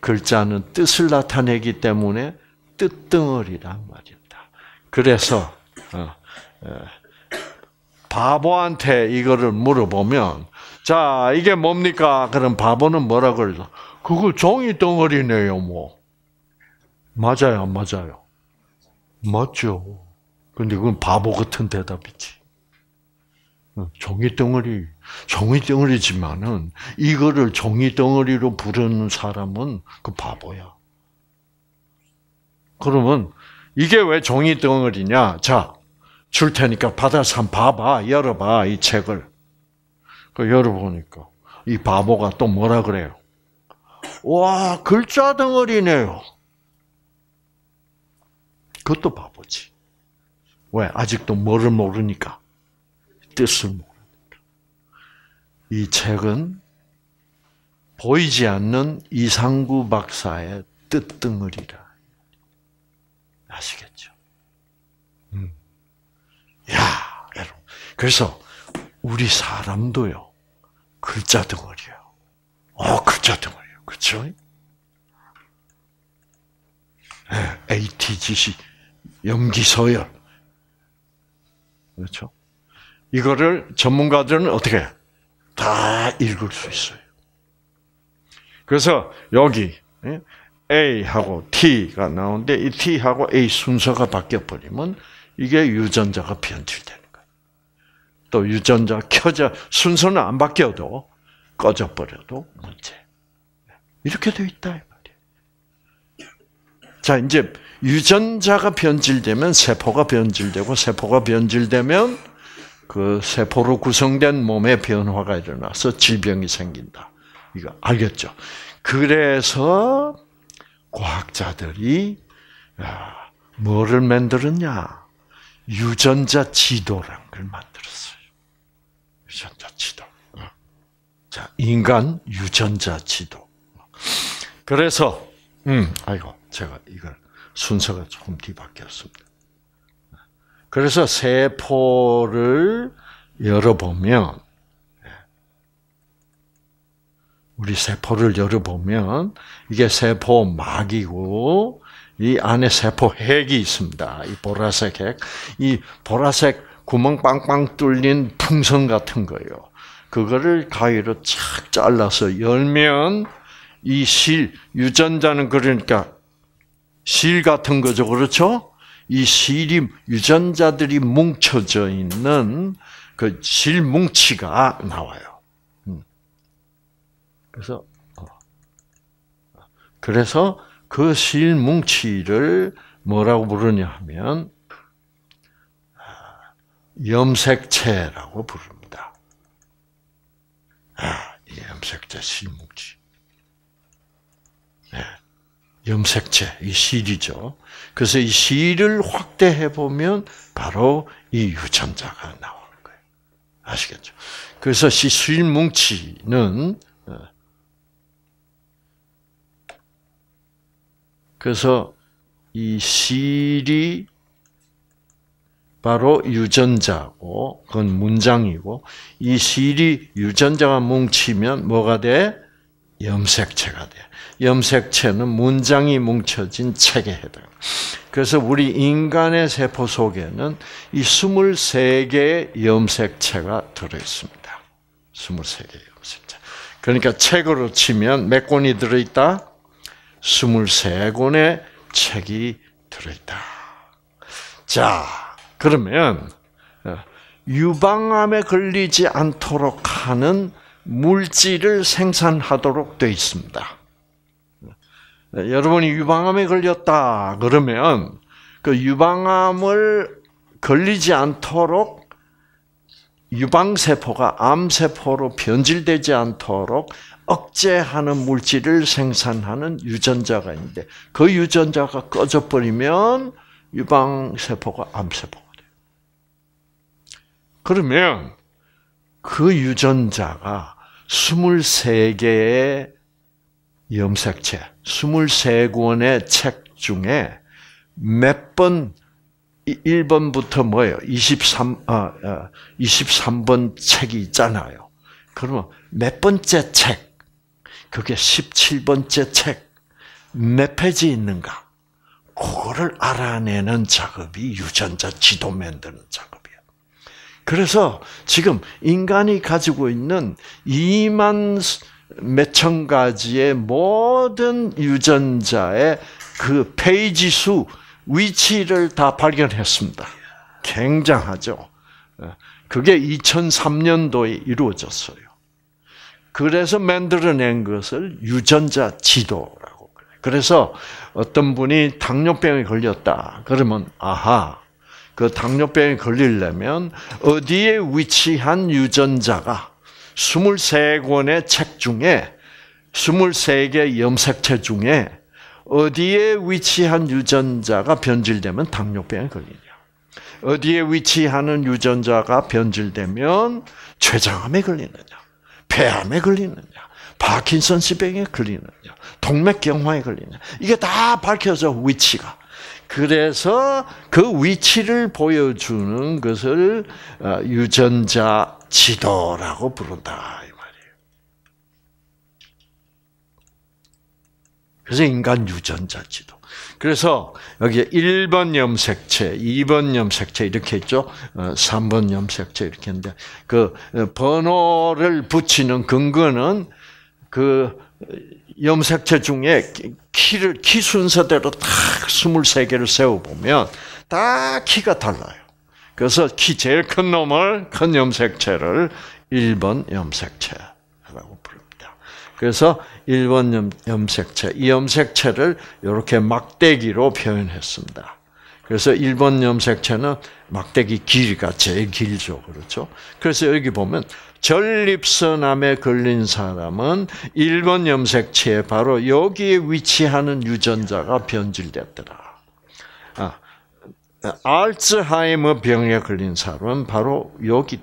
글자는 뜻을 나타내기 때문에 뜻덩어리란 말입니다. 그래서 어, 어, 바보한테 이거를 물어보면 자 이게 뭡니까? 그럼 바보는 뭐라 그러죠? 그거 종이 덩어리네요, 뭐. 맞아요, 맞아요. 맞죠. 근데 그건 바보 같은 대답이지. 종이 덩어리, 종이 덩어리지만은 이거를 종이 덩어리로 부르는 사람은 그 바보야. 그러면 이게 왜 종이 덩어리냐? 자, 줄 테니까 받아서 한 봐봐, 열어봐 이 책을. 그 열어보니까 이 바보가 또 뭐라 그래요? 와, 글자 덩어리네요. 그것도 바보지. 왜? 아직도 뭐를 모르니까. 뜻을 모르니까. 이 책은 보이지 않는 이상구 박사의 뜻덩어리라. 아시겠죠? 음. 야, 여러분. 그래서 우리 사람도요. 글자 덩어리야. 어, 글자 덩어리야. 그렇죠? 예, ATGC 염기소열 그렇죠? 이거를 전문가들은 어떻게 다 읽을 수 있어요. 그래서 여기 예? A하고 T가 나오는데 이 T하고 A 순서가 바뀌어 버리면 이게 유전자가 변질되는 거예요. 또 유전자 켜져 순서는 안 바뀌어도 꺼져 버려도 문제. 이렇게 돼 있다 이 말이에요. 자 이제 유전자가 변질되면 세포가 변질되고 세포가 변질되면 그 세포로 구성된 몸의 변화가 일어나서 질병이 생긴다. 이거 알겠죠? 그래서 과학자들이 뭐를 만들었냐? 유전자 지도란 걸 만들었어요. 유전자 지도. 어. 자, 인간 유전자 지도. 그래서, 음, 아이고, 제가 이걸 순서가 조금 뒤바뀌었습니다. 그래서 세포를 열어보면 우리 세포를 열어보면 이게 세포막이고 이 안에 세포핵이 있습니다. 이 보라색 핵. 이 보라색 구멍 빵빵 뚫린 풍선 같은 거예요. 그거를 가위로 착 잘라서 열면 이 실, 유전자는 그러니까 실 같은 거죠. 그렇죠? 이 실이 유전자들이 뭉쳐져 있는 그 실뭉치가 나와요. 음. 그래서 어. 그래서 그 실뭉치를 뭐라고 부르냐 하면 아, 염색체라고 부릅니다. 아, 염색체 실뭉치. 네. 염색체, 이 실이죠. 그래서 이 실을 확대해 보면 바로 이 유전자가 나오는 거예요. 아시겠죠? 그래서 실 뭉치는 어, 그래서 이 실이 바로 유전자고 그건 문장이고 이 실이 유전자가 뭉치면 뭐가 돼? 염색체가 돼. 염색체는 문장이 뭉쳐진 책에 해당. 그래서 우리 인간의 세포 속에는 이 23개의 염색체가 들어있습니다. 23개의 염색체. 그러니까 책으로 치면 몇 권이 들어있다? 23권의 책이 들어있다. 자, 그러면 어, 유방암에 걸리지 않도록 하는 물질을 생산하도록 되어 있습니다. 네, 여러분이 유방암에 걸렸다 그러면 그 유방암을 걸리지 않도록 유방세포가 암세포로 변질되지 않도록 억제하는 물질을 생산하는 유전자가 있는데 그 유전자가 꺼져버리면 유방세포가 암세포가 돼요. 그러면 그 유전자가 23개의 염색체 23권의 책 중에 몇번 1번부터 뭐예요? 23 아, 아 23번 책이 있잖아요. 그러면 몇 번째 책? 그게 17번째 책. 몇 페이지 있는가? 그거를 알아내는 작업이 유전자 지도 만드는 작업이야. 그래서 지금 인간이 가지고 있는 2만 몇천 가지의 모든 유전자의 그 페이지 수, 위치를 다 발견했습니다. 굉장하죠. 예, 그게 2003년도에 이루어졌어요. 그래서 만들어낸 것을 유전자 지도라고 그래요. 그래서 어떤 분이 당뇨병에 걸렸다. 그러면 아하. 그 당뇨병에 걸리려면 어디에 위치한 유전자가 23권의 책 중에 23개 염색체 중에 어디에 위치한 유전자가 변질되면 당뇨병에 걸리냐. 어디에 위치하는 유전자가 변질되면 췌장암에 걸리느냐. 폐암에 걸리느냐. 파킨슨스병에 걸리느냐. 동맥경화에 걸리느냐. 이게 다 밝혀져 위치가. 그래서 그 위치를 보여주는 것을 어, 유전자 지도라고 부른다. 이 말이에요. 그래서 인간 유전자 지도. 그래서 여기 1번 염색체, 2번 염색체 이렇게 있죠. 3번 어, 염색체 이렇게 있는데 그 어, 번호를 붙이는 근거는 그 염색체 중에 키를 키 순서대로 딱 23개를 세워 보면 다 키가 달라요. 그래서 키 제일 큰 놈을 큰 염색체를 1번 염색체라고 부릅니다. 그래서 1번 염, 염색체, 이 염색체를 이렇게 막대기로 표현했습니다. 그래서 1번 염색체는 막대기 길이가 제일 길죠. 그렇죠? 그래서 여기 보면 전립선암에 걸린 사람은 1번 염색체 바로 여기에 위치하는 유전자가 변질됐더라. 아, 알츠하이머 병에 걸린 사람은 바로 여기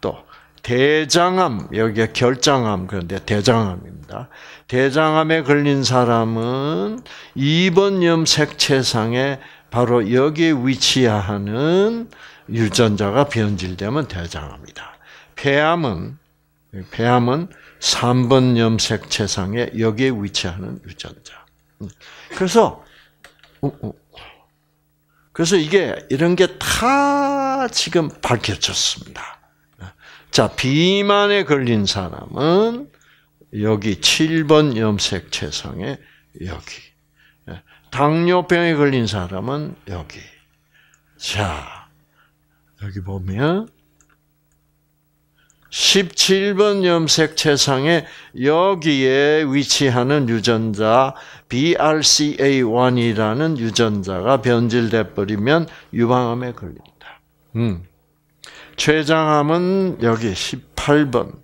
더라또 대장암 여기가 결장암 그런데 대장암입니다. 대장암에 걸린 사람은 2번 염색체상에 바로 여기에 위치하는 유전자가 변질되면 대장암이다. 폐암은 폐암은 3번 염색 체상에 여기에 위치하는 유전자. 음. 그래서 어, 어. 그래서 이게 이런 게 다 지금 밝혀졌습니다. 자, 비만에 걸린 사람은 여기 7번 염색 체성에 여기. 당뇨병에 걸린 사람은 여기. 자, 여기 보면 17번 염색 체상에 여기에 위치하는 유전자 BRCA1이라는 유전자가 변질돼 버리면 유방암에 걸린다. 음. 췌장암은 여기 18번.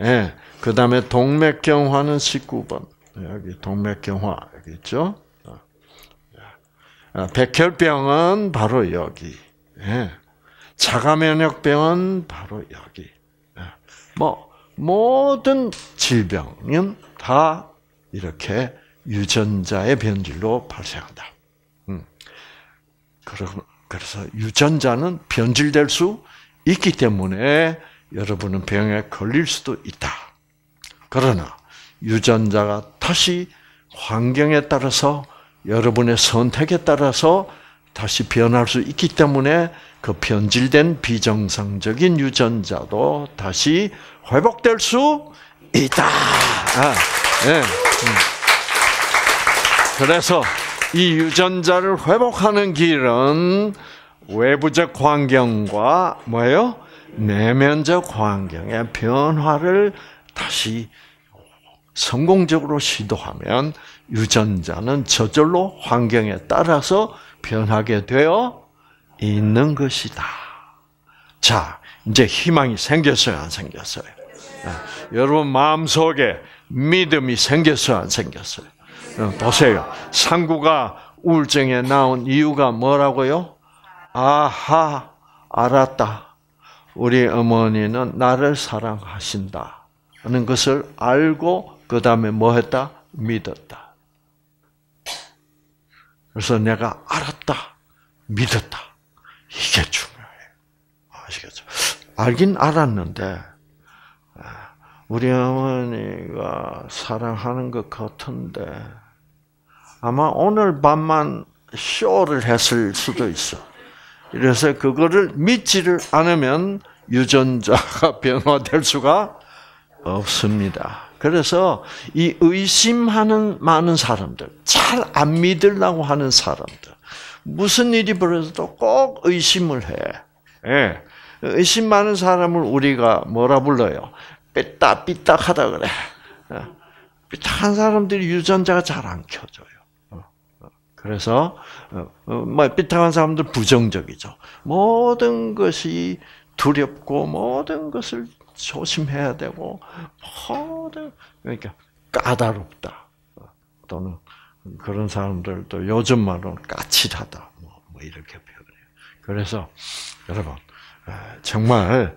예. 그다음에 동맥경화는 19번. 여기 동맥경화 여기 있죠? 아. 아, 백혈병은 바로 여기. 예. 자가면역병은 바로 여기. 뭐 모든 질병은 다 이렇게 유전자의 변질로 발생한다. 음. 그래서 유전자는 변질될 수 있기 때문에 여러분은 병에 걸릴 수도 있다. 그러나 유전자가 다시 환경에 따라서 여러분의 선택에 따라서 다시 변할 수 있기 때문에 그 변질된 비정상적인 유전자도 다시 회복될 수 있다. 아, 네. 그래서 이 유전자를 회복하는 길은 외부적 환경과 뭐예요? 내면적 환경의 변화를 다시 성공적으로 시도하면 유전자는 저절로 환경에 따라서 변하게 되어 있는 것이다. 자, 이제 희망이 생겼어요, 안 생겼어요? 네. 여러분 마음속에 믿음이 생겼어요, 안 생겼어요? 네, 보세요. 상구가 우울증에 나온 이유가 뭐라고요? 아하, 알았다. 우리 어머니는 나를 사랑하신다. 하는 것을 알고, 그 다음에 뭐 했다? 믿었다. 그래서 내가 알았다. 믿었다. 이게 중요해요. 아시겠죠? 알긴 알았는데, 아, 우리 어머니가 사랑하는 것 같은데, 아마 오늘 밤만 쇼를 했을 수도 있어. 그래서 그거를 믿지를 않으면 유전자가 변화될 수가 없습니다. 그래서 이 의심하는 많은 사람들, 잘 안 믿으려고 하는 사람들, 무슨 일이 벌어져도 꼭 의심을 해. 예. 의심 많은 사람을 우리가 뭐라 불러요? 삐딱 삐딱하다 그래. 어. 삐딱한 사람들이 유전자가 잘 안 켜져요. 어. 어. 그래서 뭐 삐딱한 사람들 부정적이죠. 모든 것이 두렵고 모든 것을 조심해야 되고 모든 그러니까 까다롭다 또는 그런 사람들도 요즘 말로는 까칠하다. 뭐, 뭐 이렇게 표현해요. 그래서 여러분 정말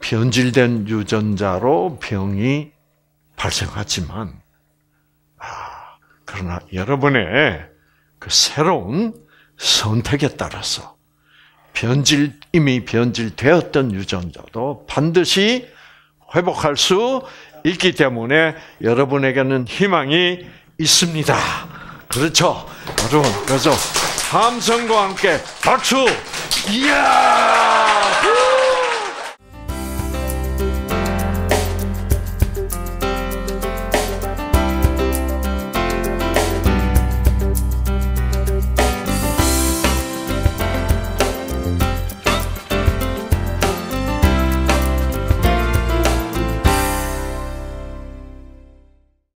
변질된 유전자로 병이 발생하지만 아, 그러나 여러분의 그 새로운 선택에 따라서 변질 이미 변질되었던 유전자도 반드시 회복할 수 있기 때문에 여러분에게는 희망이 있습니다. 그렇죠. 여러분, 그래서 함성과 함께 박수! 이야!